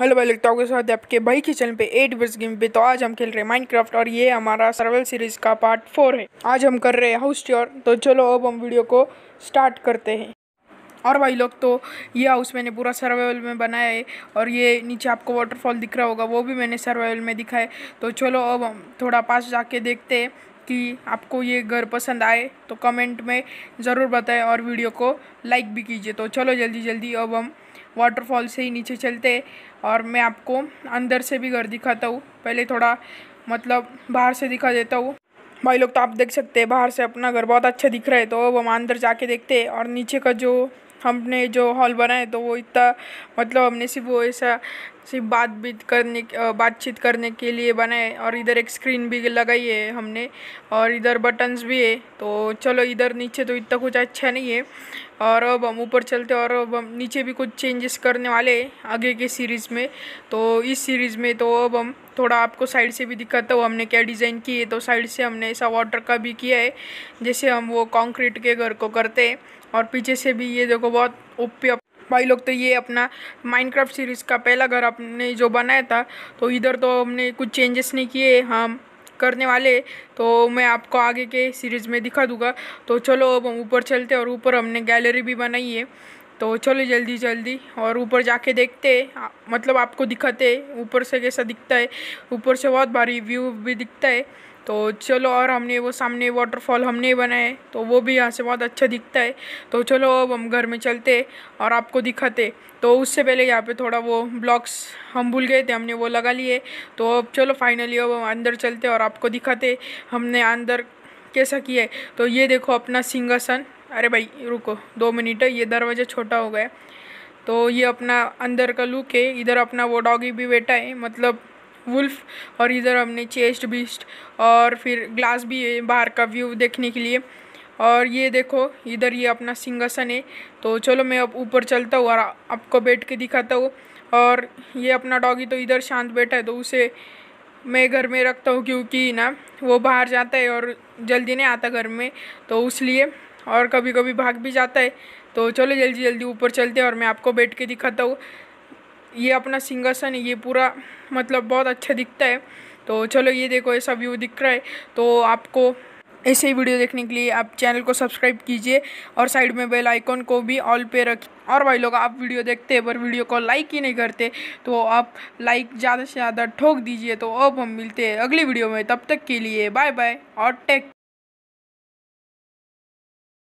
hello भाई लिखता तो हूँ स्वागत है आपके भाई के चैनल पे एट वर्स गेम पे तो आज हम खेल रहे हैं माइनक्राफ्ट और ये हमारा सर्वल सीरीज का पार्ट फोर है आज हम कर रहे हैं हाउस ट्योर तो चलो अब हम वीडियो को स्टार्ट करते हैं और भाई लोग तो ये हाउस मैंने पूरा सर्वाइवल में बनाया है और ये नीचे आपको वाटरफॉल दिख रहा होगा वो भी मैंने सर्वाइवल में दिखा है तो चलो अब हम थोड़ा पास जाके देखते हैं कि आपको ये घर पसंद आए तो कमेंट में ज़रूर बताएं और वीडियो को लाइक भी कीजिए तो चलो जल्दी जल्दी अब हम वाटरफॉल से ही नीचे चलते और मैं आपको अंदर से भी घर दिखाता हूँ पहले थोड़ा मतलब बाहर से दिखा देता हूँ भाई लोग तो आप देख सकते हैं बाहर से अपना घर बहुत अच्छा दिख रहा है तो अब हम अंदर जाके देखते हैं और नीचे का जो हमने जो हॉल बनाए तो वो इतना मतलब हमने सिर्फ वो ऐसा सिर्फ बात बीत करने बातचीत करने के लिए बनाए और इधर एक स्क्रीन भी लगाई है हमने और इधर बटन्स भी है तो चलो इधर नीचे तो इतना कुछ अच्छा नहीं है और अब हम ऊपर चलते और अब हम नीचे भी कुछ चेंजेस करने वाले हैं आगे के सीरीज़ में तो इस सीरीज़ में तो अब हम थोड़ा आपको साइड से भी दिखाता हूँ हमने क्या डिज़ाइन की है तो साइड से हमने ऐसा वाटर का भी किया है जैसे हम वो कॉन्क्रीट के घर को करते हैं और पीछे से भी ये देखो बहुत ओपी भाई लोग तो ये अपना माइनक्राफ्ट सीरीज़ का पहला घर अपने जो बनाया था तो इधर तो हमने कुछ चेंजेस नहीं किए हम करने वाले तो मैं आपको आगे के सीरीज़ में दिखा दूंगा तो चलो अब हम ऊपर चलते और ऊपर हमने गैलरी भी बनाई है तो चलो जल्दी जल्दी और ऊपर जाके देखते मतलब आपको दिखाते ऊपर से कैसा दिखता है ऊपर से बहुत भारी व्यू भी दिखता है तो चलो और हमने वो सामने वाटरफॉल हमने बनाए तो वो भी यहाँ से बहुत अच्छा दिखता है तो चलो अब हम घर में चलते और आपको दिखाते तो उससे पहले यहाँ पे थोड़ा वो ब्लॉक्स हम भूल गए थे हमने वो लगा लिए तो अब चलो फाइनली अब हम अंदर चलते और आपको दिखाते हमने अंदर कैसा किया है तो ये देखो अपना सिंहासन अरे भाई रुको दो मिनट है ये दरवाज़ा छोटा हो गया तो ये अपना अंदर का लुक है इधर अपना वो डॉगी भी बैठा है मतलब वुल्फ और इधर हमने चेस्ट बीस्ट और फिर ग्लास भी है बाहर का व्यू देखने के लिए और ये देखो इधर ये अपना सिंहासन है तो चलो मैं अब ऊपर चलता हूँ और आपको बैठ के दिखाता हूँ और ये अपना डॉगी तो इधर शांत बैठा है तो उसे मैं घर में रखता हूँ क्योंकि ना वो बाहर जाता है और जल्दी नहीं आता घर में तो लिए और कभी कभी भाग भी जाता है तो चलो जल्दी जल्दी ऊपर चलते हैं और मैं आपको बैठ के दिखाता हूँ ये अपना सिंहासन ये पूरा मतलब बहुत अच्छा दिखता है तो चलो ये देखो ऐसा व्यू दिख रहा है तो आपको ऐसे ही वीडियो देखने के लिए आप चैनल को सब्सक्राइब कीजिए और साइड में बेल आइकॉन को भी ऑल पे रख और भाई लोग आप वीडियो देखते हैं पर वीडियो को लाइक ही नहीं करते तो आप लाइक ज़्यादा से ज़्यादा ठोक दीजिए तो अब हम मिलते हैं अगली वीडियो में तब तक के लिए बाय बाय और टेक